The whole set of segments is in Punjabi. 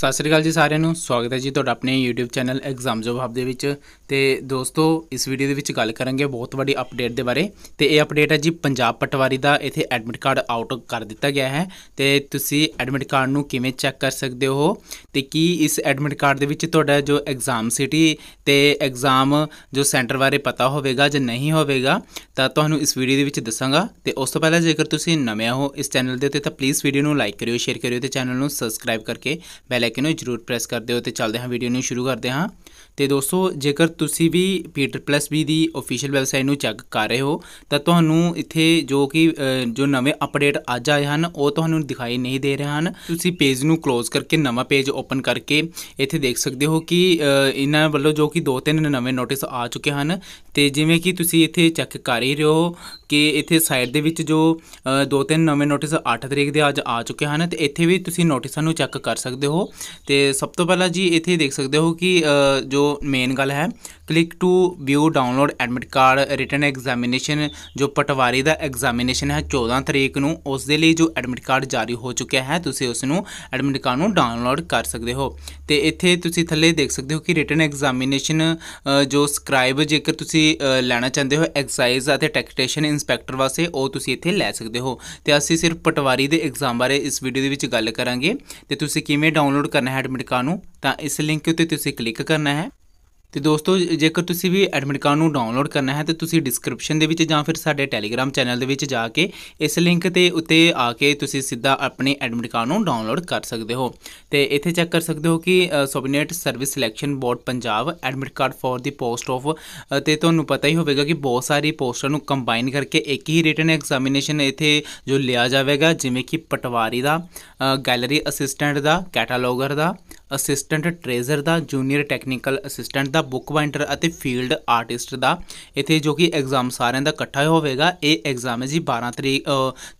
ਸਤਿ ਸ੍ਰੀ ਅਕਾਲ ਜੀ ਸਾਰਿਆਂ ਨੂੰ ਸਵਾਗਤ ਹੈ ਜੀ ਤੁਹਾਡਾ ਆਪਣੇ YouTube channel exam job hub ਦੇ ਵਿੱਚ ਤੇ ਦੋਸਤੋ ਇਸ ਵੀਡੀਓ ਦੇ ਵਿੱਚ ਗੱਲ ਕਰਾਂਗੇ ਬਹੁਤ ਵੱਡੀ ਅਪਡੇਟ ਦੇ ਬਾਰੇ ਤੇ ਇਹ ਅਪਡੇਟ ਹੈ ਜੀ ਪੰਜਾਬ ਪਟਵਾਰੀ ਦਾ ਇੱਥੇ ਐਡਮਿਟ ਕਾਰਡ ਆਊਟ ਕਰ ਦਿੱਤਾ ਗਿਆ ਹੈ ਤੇ ਤੁਸੀਂ ਐਡਮਿਟ ਕਾਰਡ ਨੂੰ ਕਿਵੇਂ ਚੈੱਕ ਕਰ ਸਕਦੇ ਹੋ ਤੇ ਕੀ ਇਸ ਐਡਮਿਟ ਕਾਰਡ ਦੇ ਵਿੱਚ ਤੁਹਾਡਾ ਜੋ ਐਗਜ਼ਾਮ ਸਿਟੀ ਤੇ ਐਗਜ਼ਾਮ ਜੋ ਸੈਂਟਰ ਬਾਰੇ ਪਤਾ ਹੋਵੇਗਾ ਜਾਂ ਨਹੀਂ ਹੋਵੇਗਾ ਤਾਂ ਤੁਹਾਨੂੰ ਇਸ ਵੀਡੀਓ ਦੇ ਵਿੱਚ ਦੱਸਾਂਗਾ ਤੇ ਉਸ ਤੋਂ ਪਹਿਲਾਂ ਜੇਕਰ ਤੁਸੀਂ ਨਵੇਂ ਹੋ ਇਸ ਚੈਨਲ ਦੇ ਉੱਤੇ ਤਾਂ ਪਲੀਜ਼ ਵੀਡੀਓ ਨੂੰ ਲਾਈਕ ਕਰਿਓ ਸ਼ੇਅਰ ਕਰਿਓ ਤੇ ਚੈਨਲ ਨੂੰ ਸਬਸਕ੍ਰਾਈਬ ਕਰਕੇ ਬੈਲ ਆਈਕਨ ਨੂੰ ਜ਼ਰੂਰ ਪ੍ਰੈਸ ਕਰ ਦਿਓ ਤੇ ਚੱਲਦੇ ਹਾਂ ਵੀਡੀਓ ਨੂੰ ਸ਼ੁਰੂ ਕਰਦੇ ਹਾਂ ਤੇ ਦੋਸਤੋ ਜੇਕਰ ਤੁਸੀਂ ਵੀ ਪੀਟਰ ਪਲੱਸ ਵੀ ਦੀ ਅਫੀਸ਼ੀਅਲ ਵੈਬਸਾਈਟ ਨੂੰ ਚੈੱਕ ਕਰ ਰਹੇ ਹੋ ਤਾਂ ਤੁਹਾਨੂੰ ਇੱਥੇ ਜੋ ਕਿ ਜੋ ਨਵੇਂ ਅਪਡੇਟ ਅੱਜ ਆਏ ਹਨ ਉਹ ਤੁਹਾਨੂੰ ਦਿਖਾਈ ਨਹੀਂ ਦੇ ਰਹੇ ਹਨ ਤੁਸੀਂ ਪੇਜ ਨੂੰ ਕਲੋਜ਼ ਕਰਕੇ ਨਵਾਂ ਪੇਜ ਓਪਨ ਕਰਕੇ ਇੱਥੇ ਦੇਖ ਸਕਦੇ ਹੋ ਕਿ ਇਹਨਾਂ ਵੱਲੋਂ ਜੋ ਕਿ ਦੋ ਤਿੰਨ ਨਵੇਂ ਨੋਟਿਸ ਆ ਚੁੱਕੇ ਹਨ ਤੇ ਜਿਵੇਂ ਕਿ ਤੁਸੀਂ ਇੱਥੇ ਚੈੱਕ ਕਰ ਹੀ ਰਹੇ ਹੋ ਕਿ ਇੱਥੇ ਸਾਈਡ ਦੇ ਵਿੱਚ ਜੋ ਦੋ ਤਿੰਨ ਨਵੇਂ ਨੋਟਿਸ 8 ਤਰੀਕ ਦੇ ਅੱਜ ਆ ਚੁੱਕੇ ਹਨ ਤੇ ਇੱਥੇ ਵੀ ਤੁਸੀਂ ਨੋਟਿਸਾਂ ਨੂੰ ਚੈੱਕ ਕਰ ਸਕਦੇ ਹੋ ਤੇ ਸਭ ਤੋਂ ਪਹਿਲਾਂ ਜੀ ਇੱਥੇ ਦੇਖ ਸਕਦੇ ਹੋ ਕਿ ਜੋ ਮੇਨ ਗੱਲ ਹੈ click to view download admit card written examination ਜੋ ਪਟਵਾਰੀ ਦਾ ਐਗਜ਼ਾਮੀਨੇਸ਼ਨ ਹੈ 14 ਤਰੀਕ ਨੂੰ ਉਸ ਦੇ ਲਈ ਜੋ ਐਡਮਿਟ ਕਾਰਡ ਜਾਰੀ ਹੋ ਚੁੱਕਿਆ ਹੈ ਤੁਸੀਂ ਉਸ ਨੂੰ ਐਡਮਿਟ ਕਾਰਡ ਨੂੰ ਡਾਊਨਲੋਡ ਕਰ ਸਕਦੇ ਹੋ ਤੇ ਇੱਥੇ ਤੁਸੀਂ ਥੱਲੇ ਦੇਖ ਸਕਦੇ ਹੋ ਕਿ ਰਿਟਨ ਐਗਜ਼ਾਮੀਨੇਸ਼ਨ ਜੋ ਸਕ੍ਰਾਈਬ ਜੇਕਰ ਤੁਸੀਂ ਲੈਣਾ ਚਾਹੁੰਦੇ ਹੋ ਐਕਸਾਈਜ਼ ਅਤੇ ਟੈਕਸਟੇਸ਼ਨ ਇਨਸਪੈਕਟਰ ਵਾਸਤੇ ਉਹ ਤੁਸੀਂ ਇੱਥੇ ਲੈ ਸਕਦੇ ਹੋ ਤੇ ਅਸੀਂ ਸਿਰਫ ਪਟਵਾਰੀ ਦੇ ਐਗਜ਼ਾਮ ਬਾਰੇ ਇਸ ਵੀਡੀਓ ਦੇ ਵਿੱਚ ਗੱਲ ਕਰਾਂਗੇ ਤੇ ਤੁਸੀਂ ਕਿਵੇਂ ਡਾਊਨਲੋਡ ਕਰਨਾ ਹੈ ਐਡਮਿਟ ਕਾਰਡ ਨੂੰ ਤਾਂ ਇਸ ਲਿੰਕ ਉੱਤੇ ਤੁਸੀਂ ਕਲਿੱਕ ਕਰਨਾ ਹੈ ਤੇ ਦੋਸਤੋ ਜੇਕਰ ਤੁਸੀਂ ਵੀ ਐਡਮਿਟ ਕਾਰਡ ਨੂੰ ਡਾਊਨਲੋਡ ਕਰਨਾ ਹੈ ਤੇ ਤੁਸੀਂ ਡਿਸਕ੍ਰਿਪਸ਼ਨ ਦੇ ਵਿੱਚ ਜਾਂ ਫਿਰ ਸਾਡੇ ਟੈਲੀਗ੍ਰਾਮ ਚੈਨਲ ਦੇ ਵਿੱਚ ਜਾ ਕੇ ਇਸ ਲਿੰਕ ਤੇ ਉੱਤੇ ਆ ਕੇ ਤੁਸੀਂ ਸਿੱਧਾ ਆਪਣੇ ਐਡਮਿਟ ਕਾਰਡ ਨੂੰ ਡਾਊਨਲੋਡ ਕਰ ਸਕਦੇ ਹੋ ਤੇ ਇੱਥੇ ਚੈੱਕ ਕਰ ਸਕਦੇ ਹੋ ਕਿ subordinate service selection board Punjab admit card for ਦੀ ਪੋਸਟ ਆਫ ਤੇ ਤੁਹਾਨੂੰ ਪਤਾ ਹੀ ਹੋਵੇਗਾ ਕਿ ਬਹੁਤ ਸਾਰੀ ਪੋਸਟਾਂ ਨੂੰ ਕੰਬਾਈਨ ਕਰਕੇ ਇੱਕ ਹੀ ਰਿਟਨ ਐਗਜ਼ਾਮੀਨੇਸ਼ਨ ਇੱਥੇ ਜੋ ਲਿਆ ਜਾਵੇਗਾ ਜਿਵੇਂ ਕਿ ਪਟਵਾਰੀ ਦਾ ਗੈਲਰੀ ਅਸਿਸਟੈਂਟ ਦਾ ਕੈਟਾਲੋਗਰ ਦਾ ਅਸਿਸਟੈਂਟ ਟ੍ਰੇਜ਼ਰ ਦਾ ਜੂਨੀਅਰ ਟੈਕਨੀਕਲ ਅਸਿਸਟੈਂਟ ਦਾ ਬੁੱਕ ਬਾਈਂਡਰ ਅਤੇ ਫੀਲਡ ਆਰਟਿਸਟ ਦਾ ਇੱਥੇ ਜੋ ਕਿ ਐਗਜ਼ਾਮ ਸਾਰਿਆਂ ਦਾ ਇਕੱਠਾ ਹੋਵੇਗਾ ਇਹ ਐਗਜ਼ਾਮ ਹੈ ਜੀ 12 ਤਰੀਕ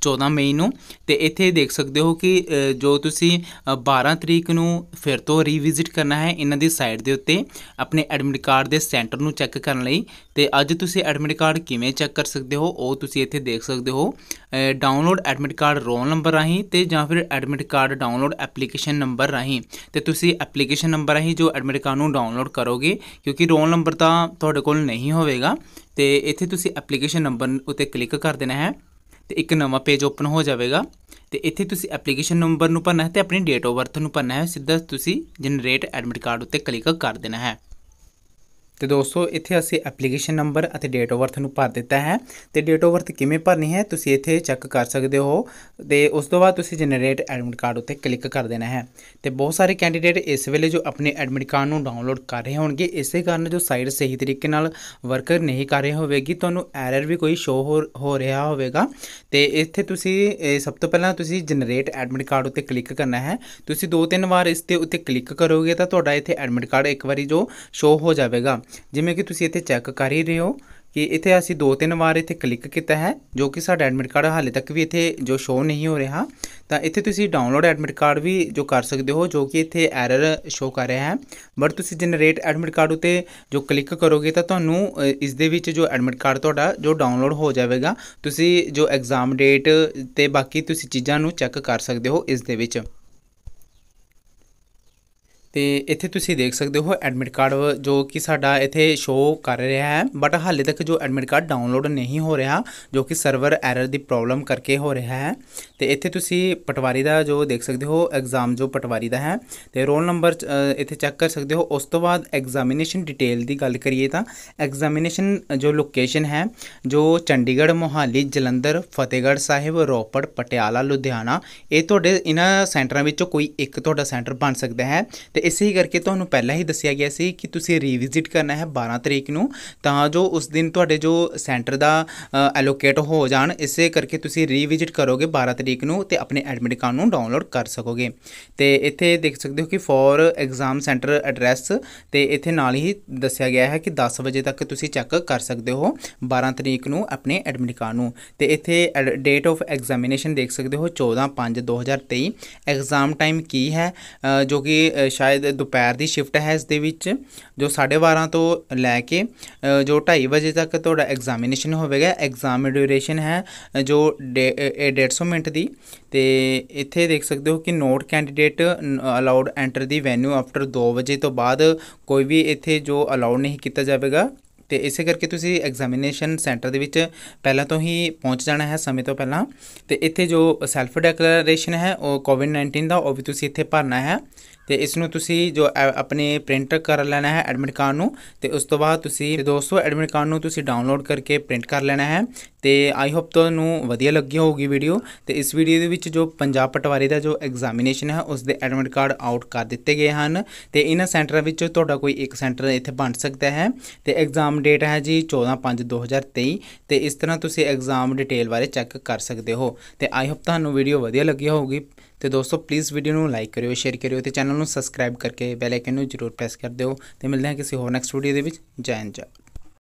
14 ਮਈ ਨੂੰ ਤੇ ਇੱਥੇ ਦੇਖ ਸਕਦੇ ਹੋ ਕਿ ਜੋ ਤੁਸੀਂ 12 ਤਰੀਕ ਨੂੰ ਫਿਰ ਤੋਂ ਰੀਵਿਜ਼ਿਟ ਕਰਨਾ ਹੈ ਇਹਨਾਂ ਦੀ ਸਾਈਟ ਦੇ ਉੱਤੇ ਆਪਣੇ ਐਡਮਿਟ ਕਾਰਡ ਦੇ ਸੈਂਟਰ ਨੂੰ ਚੈੱਕ ਕਰਨ ਲਈ ਤੇ ਅੱਜ ਤੁਸੀਂ ਐਡਮਿਟ ਕਾਰਡ ਕਿਵੇਂ ਚੈੱਕ ਕਰ ਸਕਦੇ ਹੋ ਉਹ ਤੁਸੀਂ ਇੱਥੇ ਦੇਖ ਸਕਦੇ ਹੋ download admit card roll number ਰਾਹੀਂ ਤੇ ਜਾਂ ਫਿਰ admit card download application number ਰਾਹੀਂ ਤੇ ਤੁਸੀਂ ਤੁਸੀਂ ਐਪਲੀਕੇਸ਼ਨ ਨੰਬਰ ਹੀ ਜੋ ਐਡਮਿਟ ਕਾਰਡ ਨੂੰ ਡਾਊਨਲੋਡ ਕਰੋਗੇ ਕਿਉਂਕਿ ਰੋਲ ਨੰਬਰ ਤਾਂ ਤੁਹਾਡੇ ਕੋਲ ਨਹੀਂ ਹੋਵੇਗਾ ਤੇ ਇੱਥੇ ਤੁਸੀਂ ਐਪਲੀਕੇਸ਼ਨ ਨੰਬਰ ਉੱਤੇ ਕਲਿੱਕ ਕਰ ਦੇਣਾ ਹੈ ਤੇ ਇੱਕ ਨਵਾਂ ਪੇਜ ਓਪਨ ਹੋ ਜਾਵੇਗਾ ਤੇ ਇੱਥੇ ਤੁਸੀਂ ਐਪਲੀਕੇਸ਼ਨ ਨੰਬਰ ਨੂੰ ਭਰਨਾ ਹੈ ਤੇ ਆਪਣੀ ਡੇਟ ਆਫ ਬਰਥ ਨੂੰ ਭਰਨਾ ਹੈ ਸਿੱਧਾ ਤੁਸੀਂ ਜਨਰੇਟ ਐਡਮਿਟ ਕਾਰਡ ਉੱਤੇ ਕਲਿੱਕ ਕਰ ਦੇਣਾ ਹੈ ਤੇ ਦੋਸਤੋ ਇੱਥੇ ਅਸੀਂ ਐਪਲੀਕੇਸ਼ਨ ਨੰਬਰ ਅਤੇ ਡੇਟ ਆਫ ਬਰਥ ਨੂੰ ਭਰ ਦਿੱਤਾ ਹੈ ਤੇ ਡੇਟ ਆਫ ਬਰਥ ਕਿਵੇਂ ਭਰਨੀ ਹੈ ਤੁਸੀਂ ਇੱਥੇ ਚੈੱਕ ਕਰ ਸਕਦੇ ਹੋ ਤੇ ਉਸ ਤੋਂ ਬਾਅਦ ਤੁਸੀਂ ਜਨਰੇਟ ਐਡਮਿਟ ਕਾਰਡ ਉੱਤੇ ਕਲਿੱਕ ਕਰ ਦੇਣਾ ਹੈ ਤੇ ਬਹੁਤ ਸਾਰੇ ਕੈਂਡੀਡੇਟ ਇਸ ਵੇਲੇ ਜੋ ਆਪਣੇ ਐਡਮਿਟ ਕਾਰਡ ਨੂੰ ਡਾਊਨਲੋਡ ਕਰ ਰਹੇ ਹੋਣਗੇ ਇਸੇ ਕਾਰਨ ਜੋ ਸਾਈਟ ਸਹੀ ਤਰੀਕੇ ਨਾਲ ਵਰਕਰ ਨਹੀਂ ਕਰ ਰਹੀ ਹੋਵੇਗੀ ਤੁਹਾਨੂੰ ਐਰਰ ਵੀ ਕੋਈ ਸ਼ੋ ਹੋ ਰਿਹਾ ਹੋਵੇਗਾ ਤੇ ਇੱਥੇ ਤੁਸੀਂ ਸਭ ਤੋਂ ਪਹਿਲਾਂ ਤੁਸੀਂ ਜਨਰੇਟ ਐਡਮਿਟ ਕਾਰਡ ਉੱਤੇ ਕਲਿੱਕ ਕਰਨਾ ਹੈ ਤੁਸੀਂ ਦੋ ਤਿੰਨ ਵਾਰ ਇਸ ਤੇ ਉੱਤੇ ਕਲਿੱਕ ਕਰੋਗੇ ਤਾਂ ਤੁਹਾਡਾ ਇੱਥੇ ਐਡਮਿਟ ਕਾਰਡ ਇੱਕ ਵਾਰੀ ਜੋ ਸ਼ੋ ਹੋ ਜਾਵੇਗਾ ਜਿਵੇਂ ਕਿ ਤੁਸੀਂ ਇੱਥੇ ਚੈੱਕ ਕਰ ਹੀ ਰਹੇ ਹੋ ਕਿ ਇੱਥੇ ਅਸੀਂ ਦੋ ਤਿੰਨ ਵਾਰ ਇੱਥੇ ਕਲਿੱਕ ਕੀਤਾ ਹੈ ਜੋ ਕਿ ਸਾਡਾ ਐਡਮਿਟ ਕਾਰਡ ਹਾਲੇ ਤੱਕ ਵੀ ਇੱਥੇ ਜੋ ਸ਼ੋ ਨਹੀਂ ਹੋ ਰਿਹਾ ਤਾਂ ਇੱਥੇ ਤੁਸੀਂ ਡਾਊਨਲੋਡ ਐਡਮਿਟ ਕਾਰਡ ਵੀ ਜੋ ਕਰ ਸਕਦੇ ਹੋ ਜੋ ਕਿ ਇੱਥੇ ਐਰਰ ਸ਼ੋ ਕਰ ਰਿਹਾ ਹੈ ਬਟ ਤੁਸੀਂ ਜਨਰੇਟ ਐਡਮਿਟ ਕਾਰਡ ਉਤੇ ਜੋ ਕਲਿੱਕ ਕਰੋਗੇ ਤਾਂ ਤੁਹਾਨੂੰ ਇਸ ਦੇ ਵਿੱਚ ਜੋ ਐਡਮਿਟ ਕਾਰਡ ਤੁਹਾਡਾ ਜੋ ਡਾਊਨਲੋਡ ਹੋ ਜਾਵੇਗਾ ਤੁਸੀਂ ਜੋ ਐਗਜ਼ਾਮ ਡੇਟ ਤੇ ਬਾਕੀ ਤੁਸੀਂ ਚੀਜ਼ਾਂ ਨੂੰ ਚੈੱਕ ਕਰ ਸਕਦੇ ਹੋ ਇਸ ਦੇ ਵਿੱਚ ਤੇ ਇੱਥੇ ਤੁਸੀਂ ਦੇਖ ਸਕਦੇ ਹੋ ਐਡਮਿਟ ਕਾਰਡ ਜੋ ਕਿ ਸਾਡਾ ਇੱਥੇ ਸ਼ੋ ਕਰ ਰਿਹਾ ਹੈ ਬਟ ਹਾਲੇ ਤੱਕ ਜੋ ਐਡਮਿਟ ਕਾਰਡ ਡਾਊਨਲੋਡ ਨਹੀਂ ਹੋ ਰਿਹਾ ਜੋ ਕਿ ਸਰਵਰ ਐਰਰ ਦੀ ਪ੍ਰੋਬਲਮ ਕਰਕੇ ਹੋ ਰਿਹਾ ਹੈ ਤੇ ਇੱਥੇ ਤੁਸੀਂ ਪਟਵਾਰੀ ਦਾ ਜੋ ਦੇਖ ਸਕਦੇ ਹੋ ਐਗਜ਼ਾਮ ਜੋ ਪਟਵਾਰੀ ਦਾ ਹੈ ਤੇ ਰੋਲ ਨੰਬਰ ਇੱਥੇ ਚੈੱਕ ਕਰ ਸਕਦੇ ਹੋ ਉਸ ਤੋਂ ਬਾਅਦ ਐਗਜ਼ਾਮੀਨੇਸ਼ਨ ਡਿਟੇਲ ਦੀ ਗੱਲ ਕਰੀਏ ਤਾਂ ਐਗਜ਼ਾਮੀਨੇਸ਼ਨ ਜੋ ਲੋਕੇਸ਼ਨ ਹੈ ਜੋ ਚੰਡੀਗੜ੍ਹ ਮੋਹਾਲੀ ਜਲੰਧਰ ਫਤਿਹਗੜ੍ਹ ਸਾਹਿਬ ਰੋਪੜ ਪਟਿਆਲਾ ਲੁਧਿਆਣਾ ਇਹ ਤੁਹਾਡੇ ਇਹਨਾਂ ਸੈਂਟਰਾਂ ਵਿੱਚੋਂ ਕੋਈ ਇੱਕ ਤੁਹਾਡਾ ਸੈਂਟਰ ਬਣ ਸਕਦਾ ਹੈ ਤੇ ਇਸੇ ਹੀ ਕਰਕੇ ਤੁਹਾਨੂੰ ਪਹਿਲਾਂ ਹੀ ਦੱਸਿਆ ਗਿਆ ਸੀ ਕਿ ਤੁਸੀਂ ਰੀਵਿਜ਼ਿਟ ਕਰਨਾ ਹੈ 12 ਤਰੀਕ ਨੂੰ ਤਾਂ ਜੋ ਉਸ ਦਿਨ ਤੁਹਾਡੇ ਜੋ ਸੈਂਟਰ ਦਾ ਅਲੋਕੇਟ ਹੋ ਜਾਣ ਇਸੇ ਕਰਕੇ ਤੁਸੀਂ ਰੀਵਿਜ਼ਿਟ ਕਰੋਗੇ 12 ਤਰੀਕ ਨੂੰ ਤੇ ਆਪਣੇ ਐਡਮਿਟ ਕਾਰਡ ਨੂੰ ਡਾਊਨਲੋਡ ਕਰ ਸਕੋਗੇ ਤੇ ਇੱਥੇ ਦੇਖ ਸਕਦੇ ਹੋ ਕਿ ਫੋਰ ਐਗਜ਼ਾਮ ਸੈਂਟਰ ਐਡਰੈਸ ਤੇ ਇੱਥੇ ਨਾਲ ਹੀ ਦੱਸਿਆ ਗਿਆ ਹੈ ਕਿ 10 ਵਜੇ ਤੱਕ ਤੁਸੀਂ ਚੈੱਕ ਕਰ ਸਕਦੇ ਹੋ 12 ਤਰੀਕ ਨੂੰ ਆਪਣੇ ਐਡਮਿਟ ਕਾਰਡ ਨੂੰ ਤੇ ਇੱਥੇ ਡੇਟ ਆਫ ਐਗਜ਼ਾਮੀਨੇਸ਼ਨ ਦੇਖ ਸਕਦੇ ਹੋ 14 5 2023 ਐਗਜ਼ਾਮ ਟਾਈਮ ਕੀ ਹੈ ਜੋ ਕਿ ਸ਼ਾਇਦ ਦੁਪਹਿਰ ਦੀ ਸ਼ਿਫਟ ਹੈ ਇਸ ਦੇ ਵਿੱਚ ਜੋ 12:30 ਤੋਂ ਲੈ ਕੇ ਜੋ 2:30 ਵਜੇ ਤੱਕ ਤੁਹਾਡਾ ਐਗਜ਼ਾਮੀਨੇਸ਼ਨ ਹੋਵੇਗਾ ਐਗਜ਼ਾਮ ਡਿਊਰੇਸ਼ਨ ਹੈ ਜੋ 150 ਮਿੰਟ ਦੀ ਤੇ ਇੱਥੇ ਦੇਖ ਸਕਦੇ ਹੋ ਕਿ note candidate allowed enter the venue after 2 ਵਜੇ ਤੋਂ ਬਾਅਦ ਕੋਈ ਵੀ ਇੱਥੇ ਜੋ ਅਲਾਉਡ ਨਹੀਂ ਕੀਤਾ ਜਾਵੇਗਾ ਤੇ ਇਸੇ ਕਰਕੇ ਤੁਸੀਂ ਐਗਜ਼ਾਮੀਨੇਸ਼ਨ ਸੈਂਟਰ ਦੇ ਵਿੱਚ ਪਹਿਲਾਂ ਤੋਂ ਹੀ ਪਹੁੰਚ ਜਾਣਾ ਹੈ ਸਮੇਂ ਤੋਂ ਪਹਿਲਾਂ ਤੇ ਇੱਥੇ ਜੋ ਸੈਲਫ ਡੈਕਲੇਰੇਸ਼ਨ ਹੈ ਉਹ ਕੋਵਿਡ-19 ਦਾ ਉਹ ਵੀ ਤੁਸੀਂ ਇੱਥੇ ਭਰਨਾ ਹੈ ਤੇ ਇਸ ਨੂੰ ਤੁਸੀਂ ਜੋ ਆਪਣੇ ਪ੍ਰਿੰਟਰ ਕਰ ਲੈਣਾ ਹੈ ਐਡਮਿਟ ਕਾਰਡ ਨੂੰ ਤੇ ਉਸ ਤੋਂ ਬਾਅਦ ਤੁਸੀਂ ਦੋਸਤੋ ਐਡਮਿਟ ਕਾਰਡ ਨੂੰ ਤੁਸੀਂ ਡਾਊਨਲੋਡ ਕਰਕੇ ਪ੍ਰਿੰਟ ਕਰ ਲੈਣਾ ਹੈ ਤੇ ਆਈ ਹੋਪ ਤੁਹਾਨੂੰ ਵਧੀਆ ਲੱਗੀ ਹੋਊਗੀ ਵੀਡੀਓ ਤੇ ਇਸ ਵੀਡੀਓ ਦੇ ਵਿੱਚ ਜੋ ਪੰਜਾਬ ਪਟਵਾਰੀ ਦਾ ਜੋ ਐਗਜ਼ਾਮੀਨੇਸ਼ਨ ਹੈ ਉਸ ਦੇ ਐਡਮਿਟ ਕਾਰਡ ਆਊਟ ਕਰ ਦਿੱਤੇ ਗਏ ਹਨ ਤੇ ਇਹਨਾਂ ਸੈਂਟਰਾਂ ਵਿੱਚੋਂ ਤੁਹਾਡਾ ਕੋਈ ਇੱਕ ਸੈਂਟਰ ਇੱਥੇ ਬਣ ਸਕਦਾ ਹੈ ਤੇ ਐਗਜ਼ਾਮ ਡੇਟ ਹੈ ਜੀ 14/5/2023 ਤੇ ਇਸ ਤਰ੍ਹਾਂ ਤੁਸੀਂ ਐਗਜ਼ਾਮ ਡਿਟੇਲ ਬਾਰੇ ਚੈੱਕ ਕਰ ਸਕਦੇ ਹੋ ਤੇ ਆਈ ਹੋਪ ਤੁਹਾਨੂੰ ਵੀਡੀਓ ਵਧੀਆ ਲੱਗੀ ਹੋਊਗੀ ਤੇ ਦੋਸਤੋ ਪਲੀਜ਼ ਵੀਡੀਓ ਨੂੰ ਲਾਈਕ ਕਰਿਓ ਸ਼ੇਅਰ ਕਰਿਓ ਤੇ ਚੈਨਲ ਨੂੰ ਸਬਸਕ੍ਰਾਈਬ ਕਰਕੇ ਬੈਲ ਆਈਕਨ ਨੂੰ ਜ਼ਰੂਰ ਪ੍ਰੈਸ ਕਰ ਦਿਓ ਤੇ ਮਿਲਦੇ ਹਾਂ ਕਿਸੇ ਹੋਰ ਨੈਕਸਟ ਵੀਡੀਓ ਦੇ ਵਿੱਚ ਜੈ ਹਿੰਦ